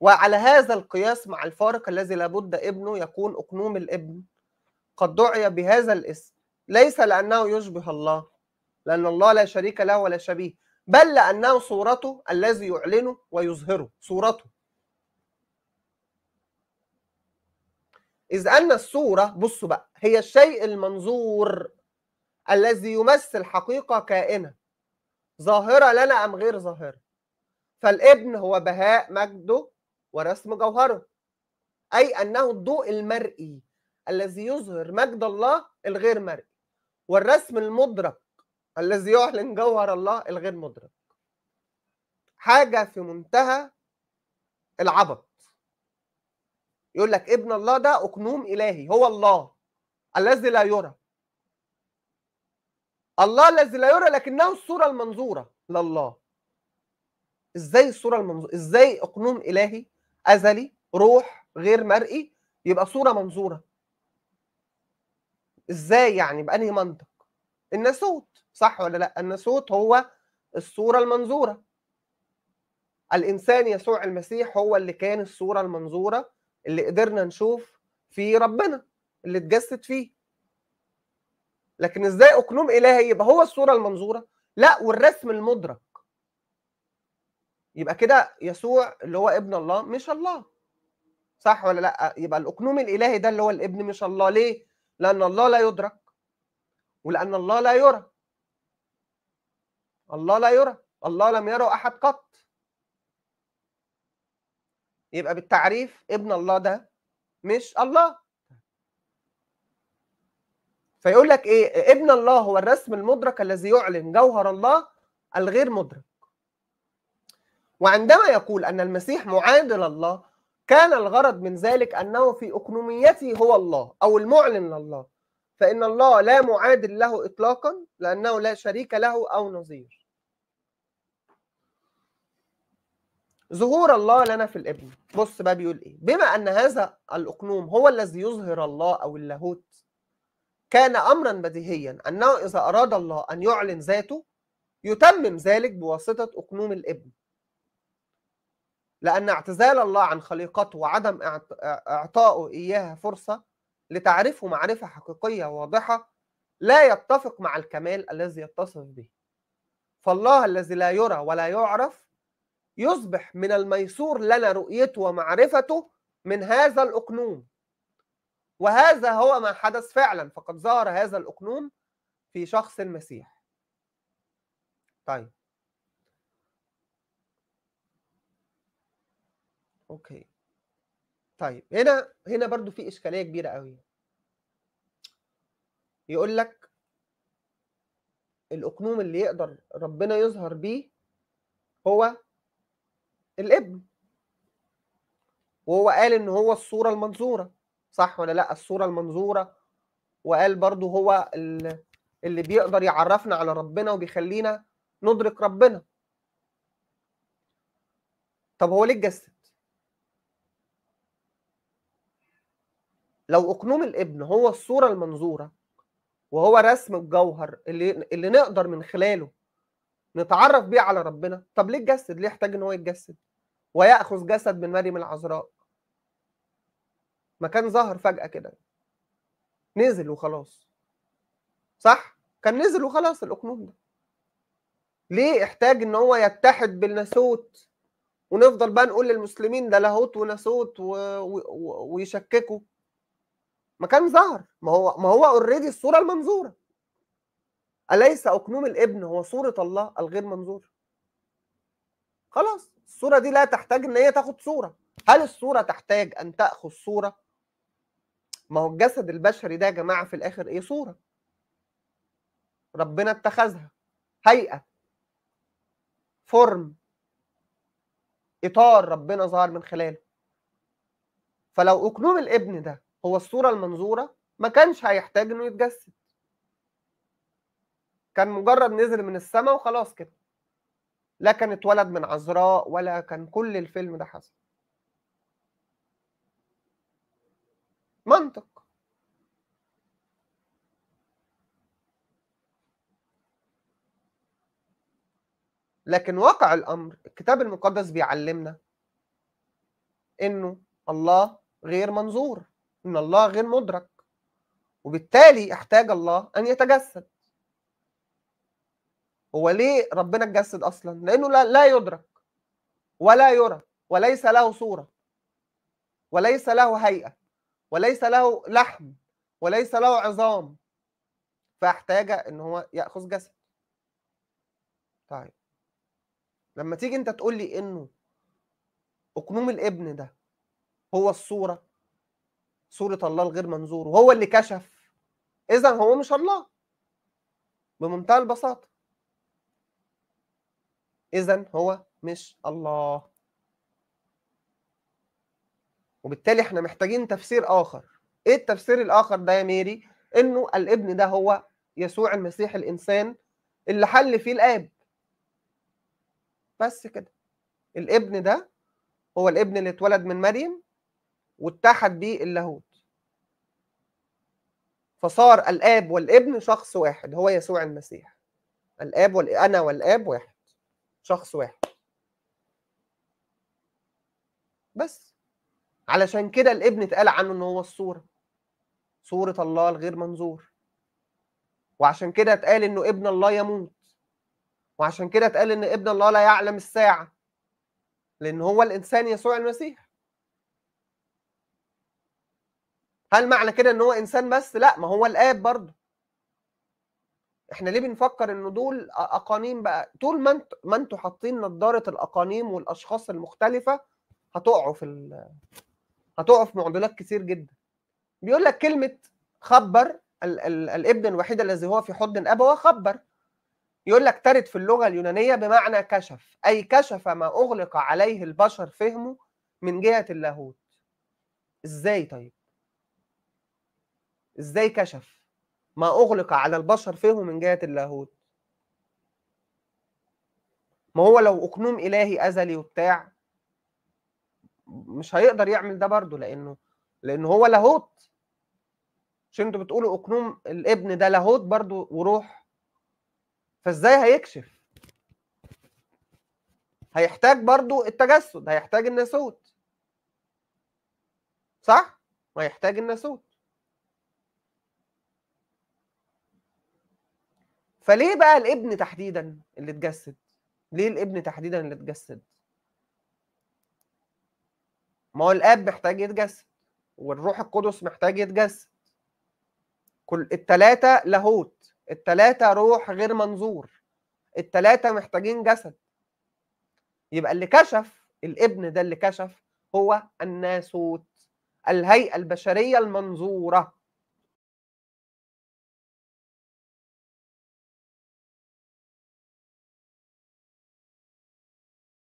وعلى هذا القياس مع الفارق الذي لابد ابنه يكون أقنوم الابن قد دعي بهذا الاسم ليس لأنه يشبه الله لأن الله لا شريك له ولا شبيه بل لأنه صورته الذي يعلنه ويظهره صورته إذ أن الصورة بصوا بقى هي الشيء المنظور الذي يمثل حقيقة كائنة ظاهرة لنا أم غير ظاهرة فالابن هو بهاء مجده ورسم جوهره أي أنه الضوء المرئي الذي يظهر مجد الله الغير مرئي والرسم المدرك الذي يعلن جوهر الله الغير مدرك حاجة في منتهى العبط يقول لك ابن الله ده أقنوم إلهي هو الله الذي لا يرى الله الذي لا يرى لكنه الصورة المنظورة لله ازاي الصورة المنظورة ازاي أقنوم إلهي ازلي روح غير مرئي يبقى صوره منظوره ازاي يعني بانهي منطق الناسوت صح ولا لا الناسوت هو الصوره المنظوره الانسان يسوع المسيح هو اللي كان الصوره المنظوره اللي قدرنا نشوف في ربنا اللي اتجسد فيه لكن ازاي اقنوم الهي يبقى هو الصوره المنظوره لا والرسم المدرك يبقى كده يسوع اللي هو ابن الله مش الله صح ولا لا يبقى الاقنوم الالهي ده اللي هو الابن مش الله ليه لان الله لا يدرك ولان الله لا يرى الله لا يرى الله لم يرى احد قط يبقى بالتعريف ابن الله ده مش الله فيقول لك ايه ابن الله هو الرسم المدرك الذي يعلن جوهر الله الغير مدرك وعندما يقول أن المسيح معادل الله كان الغرض من ذلك أنه في أقنوميته هو الله أو المعلن لله فإن الله لا معادل له إطلاقا لأنه لا شريك له أو نظير ظهور الله لنا في الابن بص بقى بيقول ايه بما ان هذا الاقنوم هو الذي يظهر الله او اللاهوت كان امرا بديهيا انه اذا اراد الله ان يعلن ذاته يتمم ذلك بواسطه اقنوم الابن لأن اعتزال الله عن خليقته وعدم إعطائه إياها فرصة لتعرفه معرفة حقيقية واضحة لا يتفق مع الكمال الذي يتصف به فالله الذي لا يرى ولا يعرف يصبح من الميسور لنا رؤيته ومعرفته من هذا الأقنوم وهذا هو ما حدث فعلا فقد ظهر هذا الأقنوم في شخص المسيح طيب أوكي. طيب هنا هنا برضه في إشكالية كبيرة أوي. يقول لك الأقنوم اللي يقدر ربنا يظهر بيه هو الابن. وهو قال إن هو الصورة المنظورة صح ولا لأ؟ الصورة المنظورة وقال برضه هو اللي بيقدر يعرفنا على ربنا وبيخلينا ندرك ربنا. طب هو ليه اتجسد؟ لو اقنوم الابن هو الصوره المنظوره وهو رسم الجوهر اللي اللي نقدر من خلاله نتعرف بيه على ربنا طب ليه اتجسد ليه يحتاج ان هو يتجسد وياخذ جسد من مريم العذراء ما كان ظهر فجاه كده نزل وخلاص صح كان نزل وخلاص الاقنوم ده ليه احتاج ان هو يتحد بالناسوت ونفضل بقى نقول للمسلمين ده لاهوت وناسوت و... و... ويشككوا ما كان ظهر ما هو ما هو اوريدي الصوره المنظوره اليس اكنوم الابن هو صوره الله الغير منظور خلاص الصوره دي لا تحتاج ان هي تاخد صوره هل الصوره تحتاج ان تاخذ صوره ما هو الجسد البشري ده يا جماعه في الاخر ايه صوره ربنا اتخذها هيئه فورم اطار ربنا ظهر من خلاله فلو اكنوم الابن ده هو الصوره المنظوره ما كانش هيحتاج انه يتجسد كان مجرد نزل من السماء وخلاص كده لا كان اتولد من عذراء ولا كان كل الفيلم ده حصل منطق لكن واقع الامر الكتاب المقدس بيعلمنا انه الله غير منظور ان الله غير مدرك وبالتالي احتاج الله ان يتجسد هو ليه ربنا اتجسد اصلا لانه لا, لا يدرك ولا يرى وليس له صوره وليس له هيئه وليس له لحم وليس له عظام فاحتاج ان هو ياخذ جسد طيب لما تيجي انت تقول لي انه اقنوم الابن ده هو الصوره صورة الله الغير منظور وهو اللي كشف إذا هو مش الله بمنتهى البساطة إذا هو مش الله وبالتالي احنا محتاجين تفسير آخر إيه التفسير الآخر ده يا ميري؟ إنه الابن ده هو يسوع المسيح الإنسان اللي حل فيه الآب بس كده الابن ده هو الابن اللي اتولد من مريم واتحد به اللاهوت فصار الاب والابن شخص واحد هو يسوع المسيح الاب وال... انا والاب واحد شخص واحد بس علشان كده الابن اتقال عنه ان هو الصوره صوره الله الغير منظور وعشان كده اتقال انه ابن الله يموت وعشان كده اتقال ان ابن الله لا يعلم الساعه لان هو الانسان يسوع المسيح هل معنى كده ان هو انسان بس لا ما هو الاب برضه احنا ليه بنفكر ان دول اقانيم بقى طول ما انت ما انتوا حاطين نظاره الاقانيم والاشخاص المختلفه هتقعوا في ال... هتقعوا في معضلات كتير جدا بيقول لك كلمه خبر ال... ال... الابن الوحيد الذي هو في حضن ابوه خبر يقول لك ترد في اللغه اليونانيه بمعنى كشف اي كشف ما اغلق عليه البشر فهمه من جهه اللاهوت ازاي طيب ازاي كشف ما اغلق على البشر فيه من جهه اللاهوت ما هو لو اقنوم الهي ازلي وبتاع مش هيقدر يعمل ده برضه لانه لان هو لاهوت مش انتوا بتقولوا اقنوم الابن ده لاهوت برضه وروح فازاي هيكشف هيحتاج برضه التجسد هيحتاج الناسوت صح؟ هيحتاج الناسوت فليه بقى الابن تحديدا اللي اتجسد ليه الابن تحديدا اللي اتجسد ما هو الاب محتاج يتجسد والروح القدس محتاج يتجسد كل التلاتة لاهوت التلاتة روح غير منظور التلاتة محتاجين جسد يبقى اللي كشف الابن ده اللي كشف هو الناسوت الهيئة البشرية المنظورة